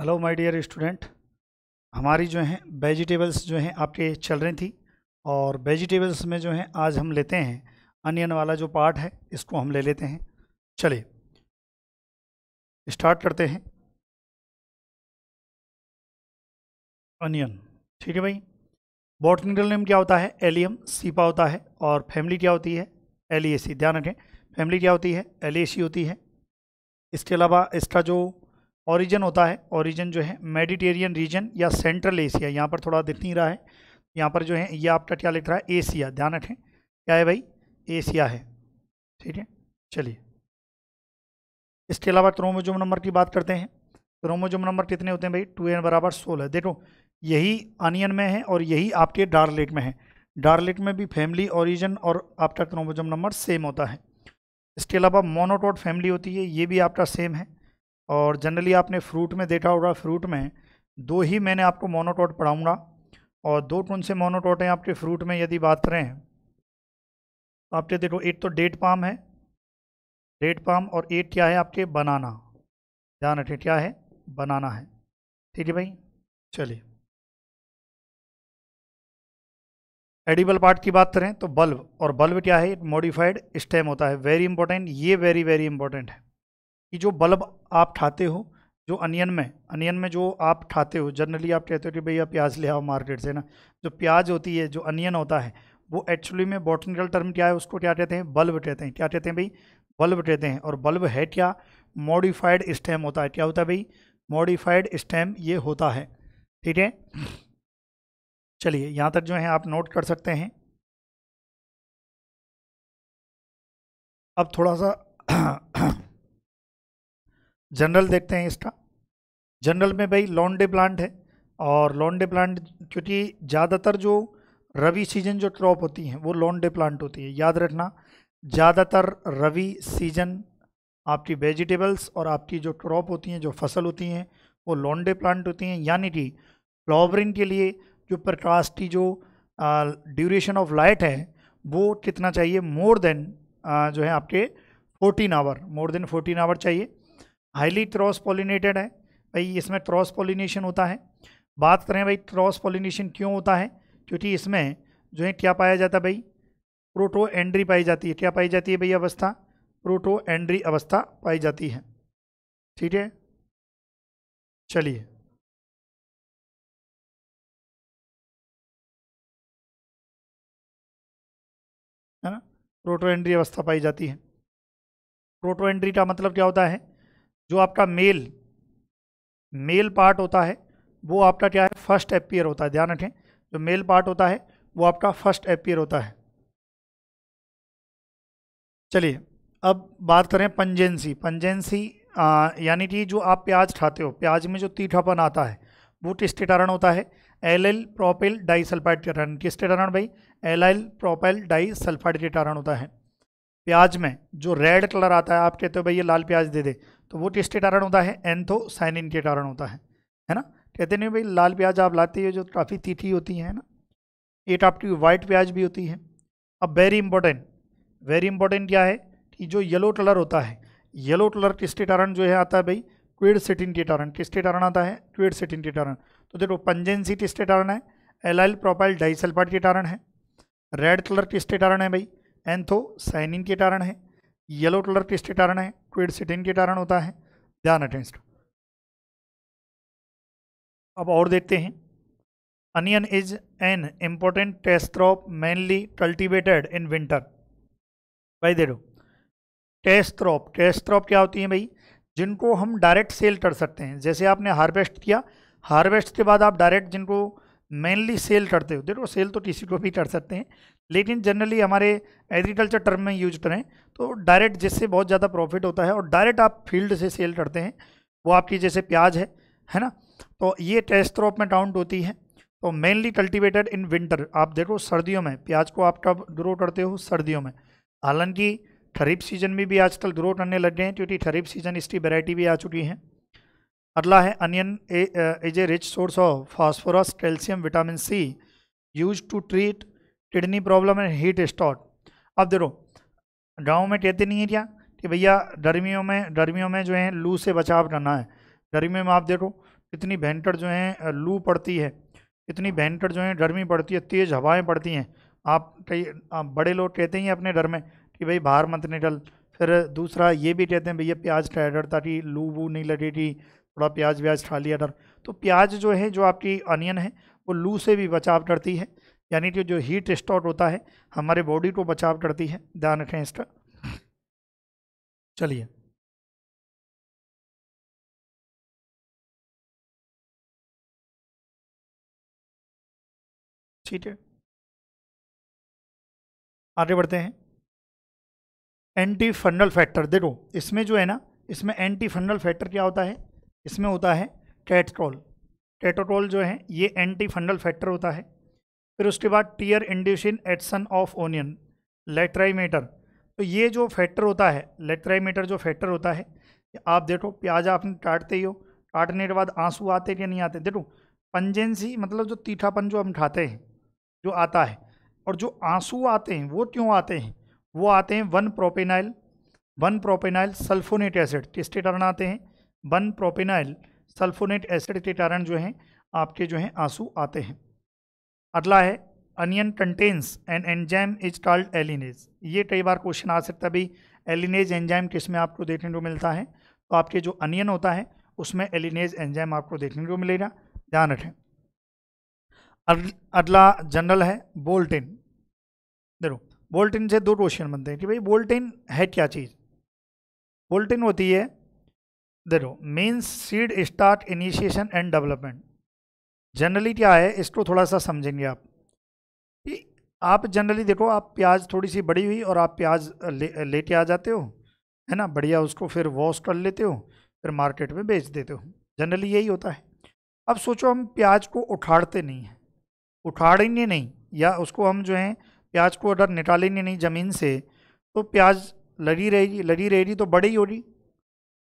hello my dear student हमारी जो हैं वेजिटेबल्स जो हैं आपके चल रही थी और वेजिटेबल्स में जो हैं आज हम लेते हैं अनियन वाला जो पार्ट है इसको हम ले लेते हैं चलिए स्टार्ट करते हैं अनियन ठीक है भाई बॉटनिकल नेम क्या होता है एलियम सीपा होता है और फैमिली क्या होती है एलिएसी ध्यान रखें फैमिली क्या होती है एलिएसी होती है इसके अलावा इसका जो ओरिजन होता है ओरिजन जो है मेडिटेरियन रीजन या सेंट्रल एशिया यहाँ पर थोड़ा दिख नहीं रहा है यहाँ पर जो है ये आपका क्या लिख रहा है एशिया ध्यान रखें क्या है भाई एशिया है ठीक है चलिए इसके अलावा क्रोमोजोम नंबर की बात करते हैं क्रोमोजोम नंबर कितने होते हैं भाई टू एन बराबर सोलह देखो यही अनियन में है और यही आपके डार्लेट में है डार्लेट में भी फैमिली ओरिजन और आपका क्रोमोजोम नंबर सेम होता है इसके अलावा मोनोटोट फैमिली होती है ये भी आपका सेम है और जनरली आपने फ्रूट में देखा होगा फ्रूट में दो ही मैंने आपको मोनोटोट पढ़ाऊँगा और दो कौन से मोनोटोट हैं आपके फ्रूट में यदि बात करें तो आपके देखो एक तो डेट पाम है डेट पाम और एक क्या है आपके बनाना ध्यान रखें क्या है बनाना है ठीक है भाई चलिए एडिबल पार्ट की बात करें तो बल्ब और बल्ब क्या है मॉडिफाइड स्टेम होता है वेरी इंपॉर्टेंट ये वेरी वेरी इंपॉर्टेंट है कि जो बल्ब आप ठाते हो जो अनियन में अनियन में जो आप ठाते हो जनरली आप कहते हो कि भैया प्याज ले आओ मार्केट से ना जो प्याज होती है जो अनियन होता है वो एक्चुअली में बॉटनिकल टर्म क्या है उसको क्या कहते हैं बल्ब कहते हैं क्या कहते हैं भाई बल्ब कहते हैं और बल्ब है क्या मॉडिफाइड स्टेम होता है क्या होता है भाई मॉडिफाइड स्टेम ये होता है ठीक है चलिए यहाँ तक जो है आप नोट कर सकते हैं अब थोड़ा सा जनरल देखते हैं इसका जनरल में भाई लॉन्डे प्लांट है और लॉन्डे प्लांट क्योंकि ज़्यादातर जो रवि सीजन जो क्रॉप होती हैं वो लॉन्डे प्लांट होती है याद रखना ज़्यादातर रवि सीजन आपकी वेजिटेबल्स और आपकी जो क्रॉप होती हैं जो फसल होती हैं वो लॉन्डे प्लांट होती हैं यानी कि फ्लावरिंग के लिए जो प्रकाश की जो ड्यूरेशन ऑफ लाइट है वो कितना चाहिए मोर देन जो है आपके fourteen hour more than fourteen hour चाहिए हाईली क्रॉस पॉलिनेटेड है भाई इसमें क्रॉस पॉलिनेशन होता है बात करें भाई क्रॉस पॉलिनेशन क्यों होता है क्योंकि इसमें जो है क्या पाया जाता है भाई प्रोटो एंड्री पाई जाती है क्या पाई जाती है भाई अवस्था प्रोटो एंड्री अवस्था पाई जाती है ठीक है चलिए है ना प्रोटो एंड्री अवस्था पाई जाती है प्रोटो एंड्री का मतलब क्या होता है जो आपका मेल मेल पार्ट होता है वो आपका क्या है फर्स्ट एपियर होता है ध्यान रखें जो मेल पार्ट होता है वो आपका फर्स्ट एपियर होता है चलिए अब बात करें पंजेंसी पंजेंसी यानी कि जो आप प्याज खाते हो प्याज में जो तीठापन आता है वो किसके कारण होता है एल एल प्रोपेल डाईसल्फाइड के कारण किसके कारण भाई एल एल प्रोपेल डाईसल्फाइड के कारण होता है प्याज में जो रेड कलर आता है आप कहते हो भाई ये लाल प्याज दे दे तो वो टेस्ट कारण होता है एंथोसाइनिन तो के कारण होता है है ना कहते नहीं भाई लाल प्याज आप लाते हो जो काफ़ी तीठी होती है ना एक आपकी वाइट प्याज भी होती है अब वेरी इंपॉर्टेंट वेरी इंपॉर्टेंट क्या है कि जो येलो कलर होता है येलो कलर किसके कारण जो है आता है भाई क्वेड सेटिन के कारण किसके कारण आता है क्वेड सेटिन के कारण तो देखो पंजेंसी किसके कारण है एलाइल प्रोपाइल डाइसल्फाइड के कारण है रेड कलर किसके कारण है भाई एंथोसाइनिन तो के कारण है येलो कलर किसके कारण है क्विडसिटिन के कारण होता है ध्यान रखें अब और देखते हैं onion is an important taste crop mainly cultivated in winter भाई देखो टेस्ट क्रॉप टेस्ट क्रॉप क्या होती है भाई जिनको हम डायरेक्ट सेल कर सकते हैं जैसे आपने हार्वेस्ट किया हार्वेस्ट के बाद आप डायरेक्ट जिनको मेनली सेल करते हो देखो सेल तो किसी को भी कर सकते हैं लेकिन जनरली हमारे एग्रीकल्चर टर्म में यूज करें तो डायरेक्ट जिससे बहुत ज़्यादा प्रॉफिट होता है और डायरेक्ट आप फील्ड से सेल करते हैं वो आपकी जैसे प्याज है है ना तो ये टेस्ट क्रॉप में काउंट होती है तो मेनली कल्टिवेटेड इन विंटर आप देखो सर्दियों में प्याज को आप कब ग्रो करते हो सर्दियों में हालांकि खरीफ सीजन में भी आजकल ग्रो करने लग गए हैं क्योंकि खरीफ सीजन इसकी वेराइटी भी आ चुकी है अगला है onion is a rich source of phosphorus calcium vitamin C use to treat kidney problem and heat stroke अब देखो गाँव में कहते नहीं है क्या कि भैया गर्मियों में गर्मियों में जो है लू से बचाव करना है गर्मियों में आप देखो इतनी भयंकर जो है लू पड़ती है इतनी भयंकर जो है गर्मी पड़ती है तेज़ हवाएं पड़ती हैं आप कई बड़े लोग कहते हैं अपने घर में कि भाई बाहर मत निकल फिर दूसरा ये भी कहते हैं भैया प्याज खाया डर ताकि लू वू नहीं थी थोड़ा प्याज व्याज खा लिया डर तो प्याज जो है जो आपकी अनियन है वो लू से भी बचाव करती है यानी कि जो हीट स्टॉट होता है हमारे बॉडी को बचाव करती है ध्यान रखें इसका चलिए ठीक है आगे बढ़ते हैं एंटी फंडल फैक्टर देखो इसमें जो है ना इसमें एंटी फंडल फैक्टर क्या होता है इसमें होता है कैटकॉल कैटोकॉल जो है ये एंटी फंडल फैक्टर होता है फिर उसके बाद tear induction addition of onion lachrymator तो ये जो फैक्टर होता है लेट्राइमेटर जो फैक्टर होता है आप देखो प्याज आपने काटते ही हो काटने के बाद आंसू आते कि नहीं आते देखो पंजेंसी मतलब जो तीठापन जो हम खाते हैं जो आता है और जो आंसू आते हैं वो क्यों आते हैं वो आते हैं one propenyl one propenyl sulfonate acid किसके कारण आते हैं वन प्रोपेनाइल सल्फोनेट एसिड के कारण जो हैं आपके जो हैं आंसू आते हैं अगला है onion contains an enzyme is called alliinase ये कई बार क्वेश्चन आ सकता है भाई एलिनेज एंजाइम किस में आपको देखने को मिलता है तो आपके जो अनियन होता है उसमें एलिनेज एंजाइम आपको देखने को मिलेगा ध्यान रखें अगला जनरल है बोल्टिन देखो बोल्टिन से दो क्वेश्चन बनते हैं कि भाई बोल्टिन है क्या चीज़ बोल्टिन होती है देखो main seed start initiation and development generally क्या है इसको थोड़ा सा समझेंगे आप कि आप जनरली देखो आप प्याज थोड़ी सी बड़ी हुई और आप प्याज ले लेके आ जाते हो है ना बढ़िया उसको फिर वॉश कर लेते हो फिर मार्केट में बेच देते हो जनरली यही होता है अब सोचो हम प्याज को उखाड़ते नहीं हैं उखाड़ेंगे नहीं या उसको हम जो हैं प्याज को अगर निकालेंगे नहीं ज़मीन से तो प्याज लड़ी रहेगी लड़ी रहेगी तो बड़ी होगी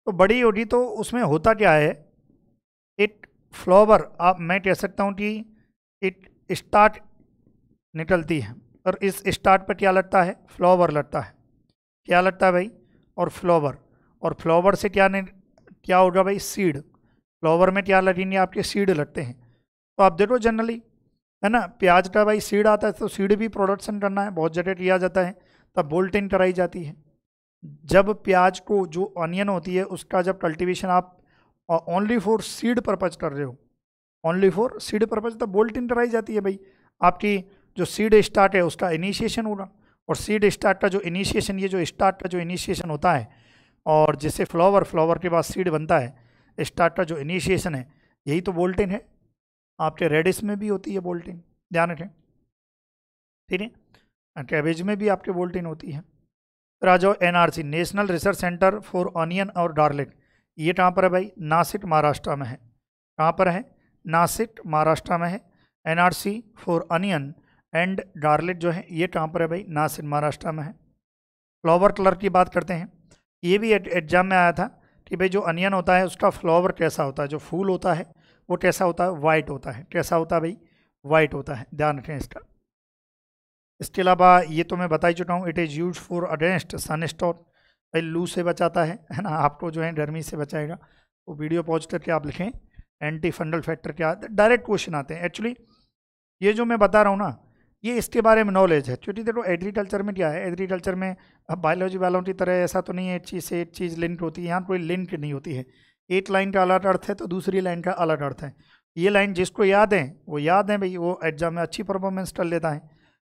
तो बड़ी होगी तो उसमें होता क्या है फ्लावर आप मैं कह सकता हूँ कि इट स्टार्ट निकलती है और इस स्टार्ट पर क्या लगता है फ्लावर लगता है क्या लगता है भाई और फ्लावर और फ्लावर से क्या क्या होगा भाई सीड फ्लावर में क्या लगेंगे आपके सीड लगते हैं तो आप देखो जनरली है ना प्याज का भाई सीड आता है तो सीड भी प्रोडक्शन करना है बहुत जगह किया जाता है तब बोल्टिन कराई जाती है जब प्याज को जो ऑनियन होती है उसका जब कल्टिवेशन आप और ओनली फॉर सीड पर्पज कर रहे हो ओनली फॉर सीड पर्पज तो बोल्ट इन कराई जाती है भाई आपकी जो सीड स्टार्ट है उसका इनिशिएशन होगा और सीड स्टार्ट का जो इनिशिएशन ये जो स्टार्ट का जो इनिशिएशन होता है और जैसे फ्लावर फ्लावर के बाद सीड बनता है स्टार्ट का जो इनिशिएशन है यही तो बोल्टिन है आपके रेडिस में भी होती है बोल्टिन ध्यान रखें ठीक है कैबेज में भी आपके बोल्टिन होती है फिर आ जाओ NRC national research centre for onion और डार्लिट ये कहाँ पर है भाई नासिक महाराष्ट्र में है कहाँ पर है नासिक महाराष्ट्र में है NRC for onion and garlic जो है ये कहाँ पर है भाई नासिक महाराष्ट्र में है फ्लावर कलर की बात करते हैं ये भी एग्जाम में आया था कि भाई जो अनियन होता है उसका फ्लावर कैसा होता है जो फूल होता है वो कैसा होता है वाइट होता है कैसा होता है भाई वाइट होता है ध्यान रखें इसका इसके अलावा ये तो मैं बता ही चुका हूँ it is use for against sunstroke भाई लू से बचाता है है ना आपको जो है गर्मी से बचाएगा तो वीडियो पहुँच करके आप लिखें एंटी फंडल फैक्टर क्या डायरेक्ट क्वेश्चन आते हैं एक्चुअली ये जो मैं बता रहा हूँ ना ये इसके बारे में नॉलेज है क्योंकि देखो एग्रीकल्चर में क्या है एग्रीकल्चर में अब बायोलॉजी वालों की तरह ऐसा तो नहीं है एक चीज़ से एक चीज़ लिंक होती है यहाँ कोई लिंक नहीं होती है एक लाइन का अलग अर्थ है तो दूसरी लाइन का अलग अर्थ है ये लाइन जिसको याद है वो याद है भाई वो एग्जाम में अच्छी परफॉर्मेंस कर लेता है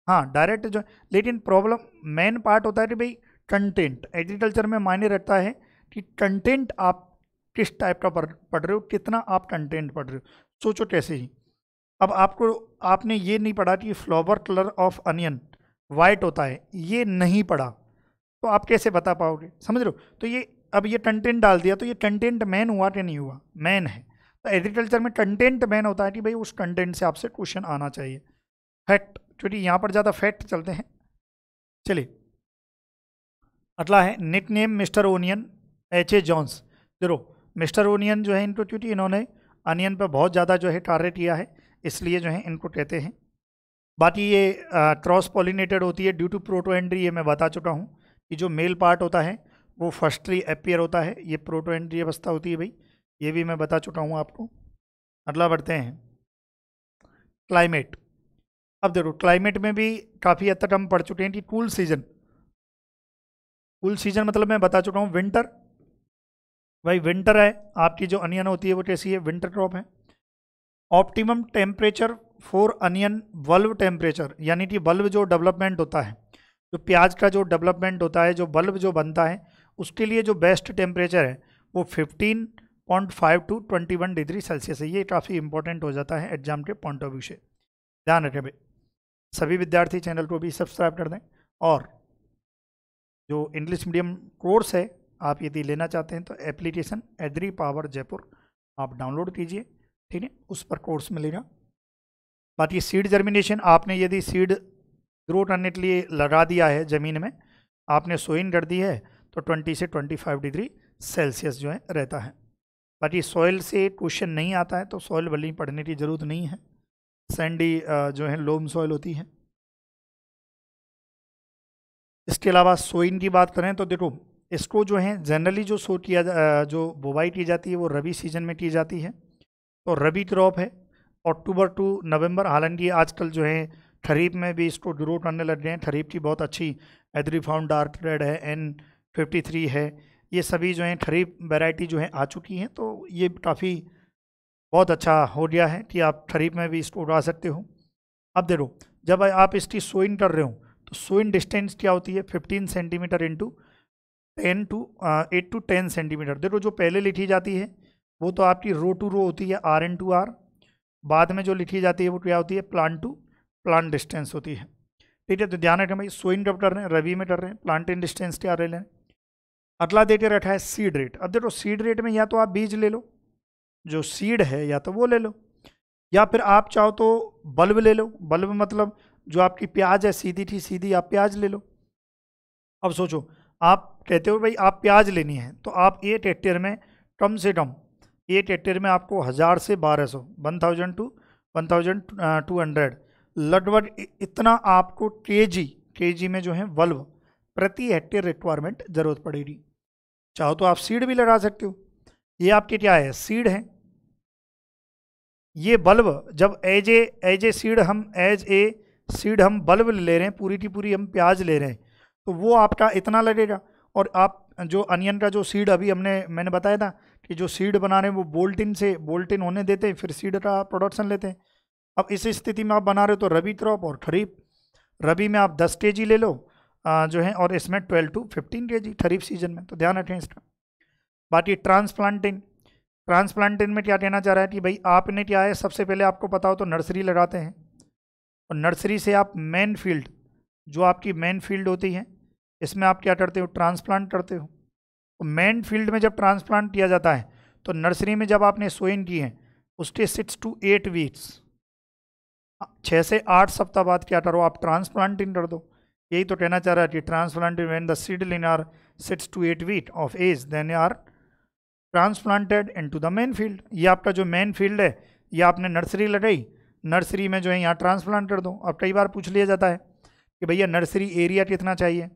हाँ डायरेक्ट जो लेकिन प्रॉब्लम मेन पार्ट होता है कि भाई कंटेंट एग्रीकल्चर में मायने रहता है कि कंटेंट आप किस टाइप का पढ़ रहे हो कितना आप कंटेंट पढ़ रहे हो सोचो कैसे ही अब आपको आपने ये नहीं पढ़ा कि flower colour of onion white होता है ये नहीं पढ़ा तो आप कैसे बता पाओगे समझ रहे हो तो ये अब ये कंटेंट डाल दिया तो ये कंटेंट मैन हुआ कि नहीं हुआ मैन है तो एग्रीकल्चर में कंटेंट मैन होता है कि भाई उस कंटेंट से आपसे क्वेश्चन आना चाहिए फैक्ट क्योंकि यहाँ पर ज़्यादा फैक्ट चलते हैं चलिए अटला है nickname mister onion H A Jones देखो मिस्टर ओनियन जो है इनको क्योंकि इन्होंने अनियन पर बहुत ज़्यादा जो है टारगेट किया है इसलिए जो है इनको कहते हैं बाकी ये क्रॉस पॉलिनेटेड होती है ड्यू टू प्रोटो एंड्री ये मैं बता चुका हूँ कि जो मेल पार्ट होता है वो फर्स्टली अपियर होता है ये प्रोटो एंड्री अवस्था होती है भाई ये भी मैं बता चुका हूँ आपको अगला बढ़ते हैं क्लाइमेट अब देखो क्लाइमेट में भी काफ़ी हद तक हम पढ़ चुके हैं कि कूल सीजन कुल सीजन मतलब मैं बता चुका हूँ विंटर भाई विंटर है आपकी जो अनियन होती है वो कैसी है विंटर क्रॉप है optimum temperature for onion bulb temperature यानी कि बल्ब जो डेवलपमेंट होता है जो प्याज का जो डेवलपमेंट होता है जो बल्ब जो बनता है उसके लिए जो बेस्ट टेम्परेचर है वो 15.5 टू 21 डिग्री सेल्सियस है ये काफ़ी इंपॉर्टेंट हो जाता है एग्जाम के पॉइंट ऑफ व्यू से ध्यान रखें भाई सभी विद्यार्थी चैनल को भी सब्सक्राइब कर दें और जो इंग्लिश मीडियम कोर्स है आप यदि लेना चाहते हैं तो एप्लीकेशन एद्री पावर जयपुर आप डाउनलोड कीजिए ठीक है उस पर कोर्स मिलेगा बाकी सीड जर्मिनेशन आपने यदि सीड ग्रो करने के लिए लगा दिया है ज़मीन में आपने सोइन कर दी है तो 20 से 25 डिग्री सेल्सियस जो है रहता है बाकी सॉइल से क्वेश्चन नहीं आता है तो सॉइल बल्ली पढ़ने की ज़रूरत नहीं है सैंडी जो है लोम सॉइल होती है इसके अलावा सोइन की बात करें तो देखो इसको जो है जनरली जो सो किया जो बुवाई की जाती है वो रबी सीजन में की जाती है तो रबी क्रॉप है अक्टूबर टू नवंबर हालांकि आजकल जो है खरीफ में भी इसको ग्रो करने लग गए हैं खरीफ की बहुत अच्छी एद्रीफाउंड डार्क रेड है एन फिफ्टी थ्री है ये सभी जो है खरीफ वेराइटी जो है आ चुकी हैं तो ये काफ़ी बहुत अच्छा हो गया है कि आप खरीफ में भी इसको उगा सकते हो अब देखो जब आप इसकी सोइंग कर रहे हो तो स्विन डिस्टेंस क्या होती है fifteen centimetre into ten to eight to ten centimetre देखो जो पहले लिखी जाती है वो तो आपकी रो टू रो होती है आर एन टू आर बाद में जो लिखी जाती है वो क्या होती है प्लान टू प्लान डिस्टेंस होती है ठीक है तो ध्यान रखें भाई सोइन कब कर रहे हैं रवि में कर रहे हैं प्लांट इन डिस्टेंस क्या ले लें अगला देखे रखा है सीड रेट अब देखो सीड रेट में या तो आप बीज ले लो जो सीड है या तो वो ले लो या फिर आप चाहो तो बल्ब ले लो बल्ब मतलब जो आपकी प्याज है सीधी थी सीधी आप प्याज ले लो अब सोचो आप कहते हो भाई आप प्याज लेनी है तो आप ए हेक्टेयर में कम से कम ए हेक्टेयर में आपको हज़ार से बारह सौ one thousand to one thousand two hundred लगभग इतना आपको के जी के जी में जो है बल्ब प्रति हेक्टेयर रिक्वायरमेंट ज़रूरत पड़ेगी चाहो तो आप सीड भी लगा सकते हो ये आपके क्या है सीड है ये बल्ब जब as a as a seed हम एज ए सीड हम बल्ब ले रहे हैं पूरी की पूरी हम प्याज ले रहे हैं तो वो आपका इतना लगेगा और आप जो अनियन का जो सीड अभी हमने मैंने बताया था कि जो सीड बना रहे हैं वो बोल्टिन से बोल्टिन होने देते हैं फिर सीड का प्रोडक्शन लेते हैं अब इस स्थिति में आप बना रहे हो तो रबी क्रॉप और खरीफ रबी में आप दस के ले लो जो है और इसमें ट्वेल्व टू फिफ्टीन के जी खरीफ सीजन में तो ध्यान रखें इसका बाकी ट्रांसप्लांटिंग ट्रांसप्लांटिंग में क्या कहना चाह रहा है कि भाई आपने क्या है सबसे पहले आपको पता हो तो नर्सरी लगाते हैं और नर्सरी से आप मेन फील्ड जो आपकी मेन फील्ड होती है इसमें आप क्या करते हो ट्रांसप्लांट करते हो तो मेन फील्ड में जब ट्रांसप्लांट किया जाता है तो नर्सरी में जब आपने सोइन की है उसके सिक्स टू एट वीक्स छः से आठ सप्ताह बाद क्या करो आप ट्रांसप्लांटिंग कर दो यही तो कहना चाह रहा है कि transplanted when the seedlings are six to eight week of age then are transplanted into the main field ये आपका जो मेन फील्ड है ये आपने नर्सरी लगाई नर्सरी में जो है यहाँ ट्रांसप्लांट कर दो अब कई बार पूछ लिया जाता है कि भैया नर्सरी एरिया कितना चाहिए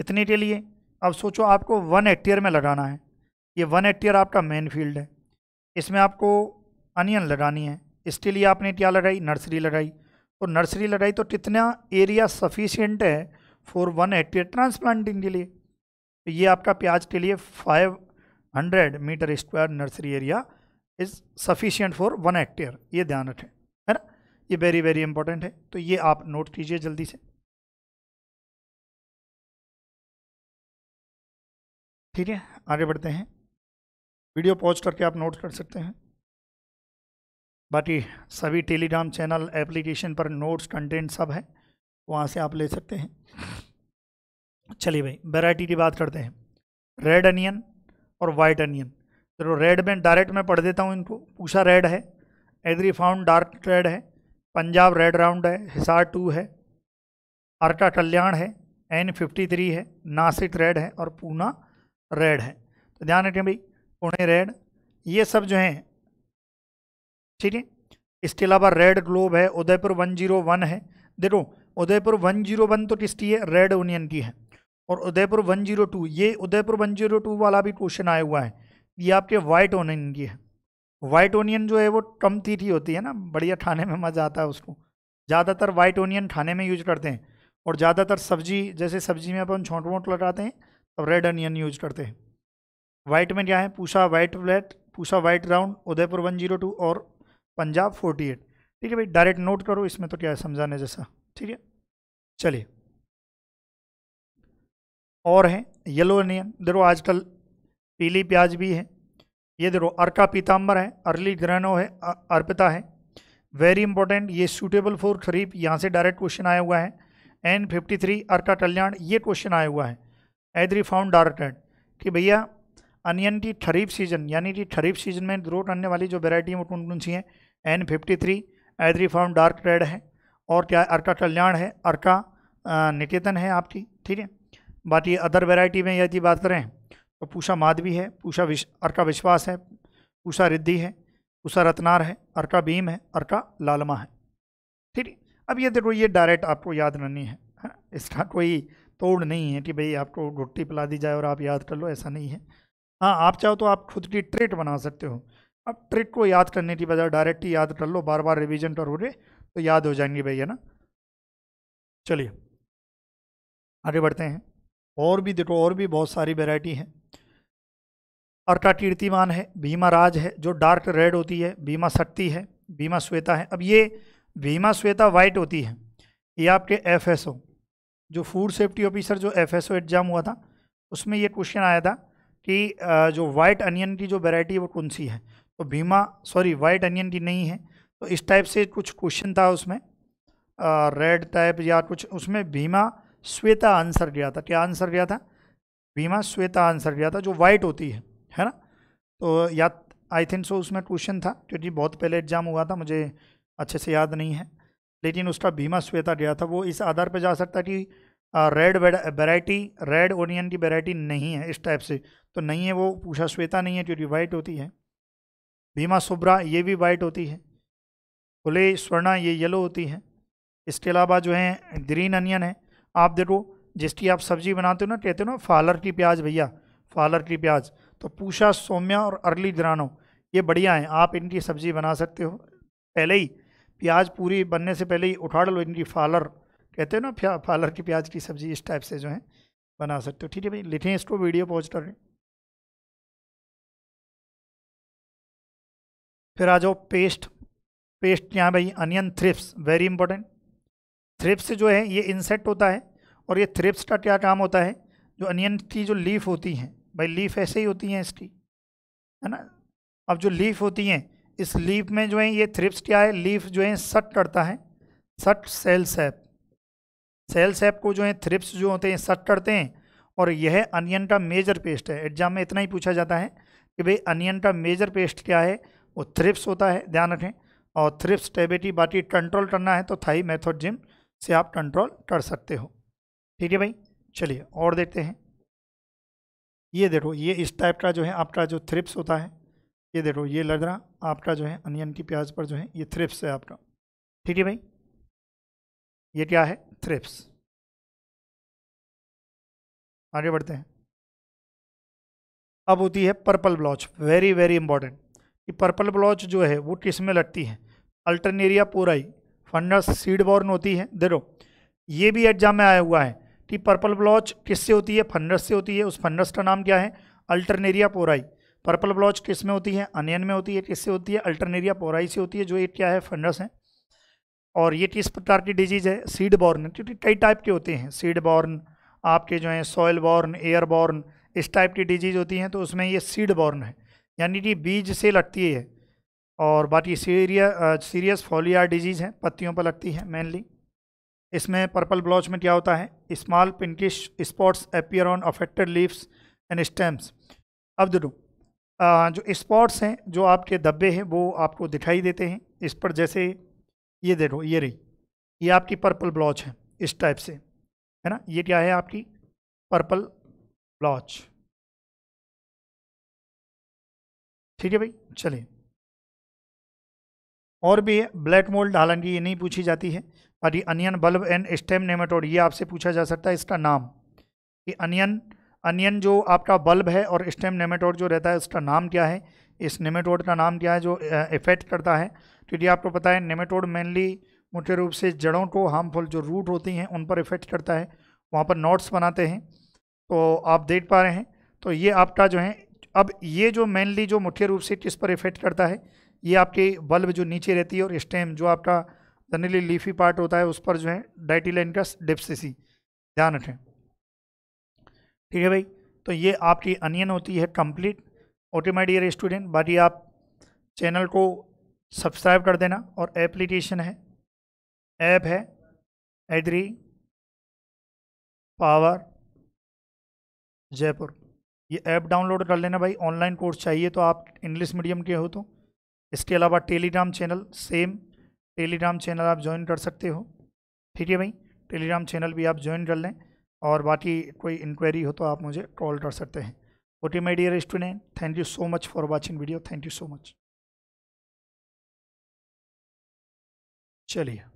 इतने के लिए अब सोचो आपको वन हेक्टेयर में लगाना है ये वन हेक्टेयर आपका मेन फील्ड है इसमें आपको अनियन लगानी है इसके लिए आपने क्या लगाई नर्सरी लगाई तो नर्सरी लगाई तो कितना एरिया सफिशियंट है फॉर वन हेक्टेयर ट्रांसप्लांटिंग के लिए तो ये आपका प्याज के लिए five hundred metre square nursery area is sufficient for one hectare ये ध्यान रखें है ना ये वेरी वेरी इंपॉर्टेंट है तो ये आप नोट कीजिए जल्दी से ठीक है आगे बढ़ते हैं वीडियो पॉज करके आप नोट कर सकते हैं बाकी सभी टेलीग्राम चैनल एप्लीकेशन पर नोट्स कंटेंट सब है वहाँ से आप ले सकते हैं चलिए भाई वैरायटी की बात करते हैं रेड अनियन और वाइट अनियन चलो रेड में डायरेक्ट मैं पढ़ देता हूँ इनको पूछा रेड है एग्री फाउंड डार्क रेड है पंजाब रेड राउंड है हिसार टू है अर्टा कल्याण है एन फिफ्टी थ्री है नासिक रेड है और पूना रेड है तो ध्यान रखें भाई पुणे रेड ये सब जो हैं ठीक है इसके अलावा रेड ग्लोब है उदयपुर वन जीरो वन है देखो उदयपुर वन जीरो वन तो किसकी है रेड यूनियन की है और उदयपुर वन जीरो टू ये उदयपुर वन जीरो टू वाला भी क्वेश्चन आया हुआ है ये आपके वाइट ओनियन की है वाइट ओनियन जो है वो कम तीठी होती है ना बढ़िया खाने में मज़ा आता है उसको ज़्यादातर वाइट ओनियन खाने में यूज करते हैं और ज़्यादातर सब्जी जैसे सब्जी में अपन छोट वोट लगाते हैं तो रेड ऑनियन यूज करते हैं वाइट में क्या है Pusa white flat Pusa white round Udaipur one zero two और पंजाब फोर्टी एट ठीक है भाई डायरेक्ट नोट करो इसमें तो क्या है समझाने जैसा ठीक है चलिए और हैं येलो अनियन देखो आजकल पीली प्याज भी है ये देखो अर्का पीताम्बर है अर्ली ग्रहणो है अर्पिता है वेरी इंपॉर्टेंट ये सूटेबल फॉर खरीफ यहाँ से डायरेक्ट क्वेश्चन आया हुआ है N fifty three Arka Kalyan ये क्वेश्चन आया हुआ है एदरी फाउंड डायरेक्टेड कि भैया अनियन की खरीफ सीजन यानी कि खरीफ सीजन में ग्रो करने वाली जो वेराइटी है वो कौन कौन सी है N fifty three Agrifound dark red है और क्या अर्का कल्याण है अर्का निकेतन है आपकी ठीक है बाकी अदर वेराइटी में यदि बात करें और पूषा माधवी है पूषा विश अर्का विश्वास है पूषा रिद्धि है पूषा रत्नार है अर्का भीम है अर्का लालमा है ठीक है अब ये देखो ये डायरेक्ट आपको याद रहनी है है ना इसका कोई तोड़ नहीं है कि भाई आपको रोटी पिला दी जाए और आप याद कर लो ऐसा नहीं है हाँ आप चाहो तो आप खुद की ट्रिक बना सकते हो अब ट्रिक को याद करने की बजाय डायरेक्ट ही याद कर लो बार बार रिविजन करोगे तो याद हो जाएंगे भाई है ना चलिए आगे बढ़ते हैं और भी देखो और भी बहुत सारी वेराइटी है अर्का कीर्तिमान है भीमा राज है जो डार्क रेड होती है भीमा शक्ति है भीमा श्वेता है अब ये भीमा श्वेता वाइट होती है ये आपके एफएसओ जो फूड सेफ्टी ऑफिसर जो एफएसओ एग्ज़ाम हुआ था उसमें ये क्वेश्चन आया था कि जो वाइट अनियन की जो वेराइटी है वो कौन सी है तो भीमा सॉरी वाइट अनियन की नहीं है तो इस टाइप से कुछ क्वेश्चन था उसमें रेड टाइप या कुछ उसमें भीमा श्वेता आंसर गया था क्या आंसर गया था भीमा श्वेता आंसर गया था जो वाइट होती है है ना तो या आई थिंक सो उसमें क्वेश्चन था क्योंकि बहुत पहले एग्जाम हुआ था मुझे अच्छे से याद नहीं है लेकिन उसका भीमा श्वेता गया था वो इस आधार पर जा सकता कि रेड वेराइटी रेड ओनियन की वेराइटी नहीं है इस टाइप से तो नहीं है वो पूछा श्वेता नहीं है क्योंकि वाइट होती है भीमा सुब्रा ये भी वाइट होती है खुले स्वर्णा ये येलो होती है इसके अलावा जो है ग्रीन अनियन है आप देखो जिसकी आप सब्जी बनाते हो ना कहते हो ना फालर की प्याज भैया फालर की प्याज तो पूषा सौम्या और अर्ली ग्रानो ये बढ़िया हैं आप इनकी सब्ज़ी बना सकते हो पहले ही प्याज पूरी बनने से पहले ही उठाड़ लो इनकी फालर कहते हैं ना फालर की प्याज की सब्ज़ी इस टाइप से जो है बना सकते हो ठीक है भाई लिखें इसको वीडियो पोस्ट कर फिर आ जाओ पेस्ट पेस्ट क्या भाई onion thrips very important thrips जो है ये इंसेक्ट होता है और ये थ्रिप्स का क्या काम होता है जो अनियन की जो लीफ होती हैं भाई लीफ ऐसे ही होती हैं इसकी है ना अब जो लीफ होती हैं इस लीफ में जो है ये थ्रिप्स क्या है लीफ जो है सट करता है सट सेल सैप सेल सैप को जो है थ्रिप्स जो होते हैं सट करते हैं और यह अनियन का मेजर पेस्ट है एग्जाम में इतना ही पूछा जाता है कि भाई अनियन का मेजर पेस्ट क्या है वो थ्रिप्स होता है ध्यान रखें और थ्रिप्स टेबेटी बाटी कंट्रोल करना है तो थाई मेथोड जिम से आप कंट्रोल कर सकते हो ठीक है भाई चलिए और देखते हैं ये देखो ये इस टाइप का जो है आपका जो थ्रिप्स होता है ये देखो ये लग रहा आपका जो है अनियन की प्याज पर जो है ये थ्रिप्स है आपका ठीक है भाई ये क्या है थ्रिप्स आगे बढ़ते हैं अब होती है purple blotch very very important कि पर्पल ब्लॉच जो है वो किस में लगती है Alternaria porri fungus seed borne होती है देखो ये भी एग्जाम में आया हुआ है कि पर्पल ब्लॉच किससे होती है फंडस से होती है उस फंगस का नाम क्या है अल्टरनेरिया पोराई पर्पल ब्लॉच किस में होती है अनियन में होती है किससे होती है अल्टरनेरिया पोराई से होती है जो ये क्या है फंगस है और ये किस प्रकार की डिजीज़ है सीड बॉर्न क्योंकि कई टाइप के होते हैं सीड बॉर्न आपके जो हैं सॉयल बॉर्न एयर बॉर्न इस टाइप की डिजीज़ होती हैं तो उसमें ये सीड बॉर्न है यानी कि बीज से लगती है और बाकी सीरिया सीरियस फॉलियार डिजीज़ हैं पत्तियों पर लगती है मेनली इसमें पर्पल ब्लॉच में क्या होता है small pinkish spots appear on affected leaves and stems अब देखो जो स्पॉट्स हैं जो आपके धब्बे हैं वो आपको दिखाई देते हैं इस पर जैसे ये देखो ये रही ये आपकी पर्पल ब्लॉच है इस टाइप से है ना ये क्या है आपकी पर्पल ब्लॉच ठीक है भाई चलिए और भी ब्लैक मोल्ड हालांकि ये नहीं पूछी जाती है और ये onion bulb and stem nematode ये आपसे पूछा जा सकता है इसका नाम कि अनियन अनियन जो आपका बल्ब है और स्टेम नेमेटोड जो रहता है उसका नाम क्या है इस नेमेटोड का नाम क्या है जो इफेक्ट करता है क्योंकि तो आपको पता है नेमेटोड मेनली मुख्य रूप से जड़ों को हार्मफुल जो रूट होती हैं उन पर इफेक्ट करता है वहाँ पर नोट्स बनाते हैं तो आप देख पा रहे हैं तो ये आपका जो है अब ये जो मेनली जो मुख्य रूप से किस पर इफेक्ट करता है ये आपकी बल्ब जो नीचे रहती है और स्टेम जो आपका जनरली लीफी पार्ट होता है उस पर जो है डाइटिला का डिप्सिसी ध्यान रखें ठीक है भाई तो ये आपकी अनियन होती है complete okay my dear student बाकी आप चैनल को सब्सक्राइब कर देना और एप्लीकेशन है ऐप है एद्री पावर जयपुर ये ऐप डाउनलोड कर लेना भाई ऑनलाइन कोर्स चाहिए तो आप इंग्लिश मीडियम के हो तो इसके अलावा Telegram channel same Telegram channel आप ज्वाइन कर सकते हो ठीक है भाई टेलीग्राम चैनल भी आप ज्वाइन कर लें और बाकी कोई इंक्वायरी हो तो आप मुझे कॉल कर सकते हैं okay my dear student thank you so much for watching video thank you so much चलिए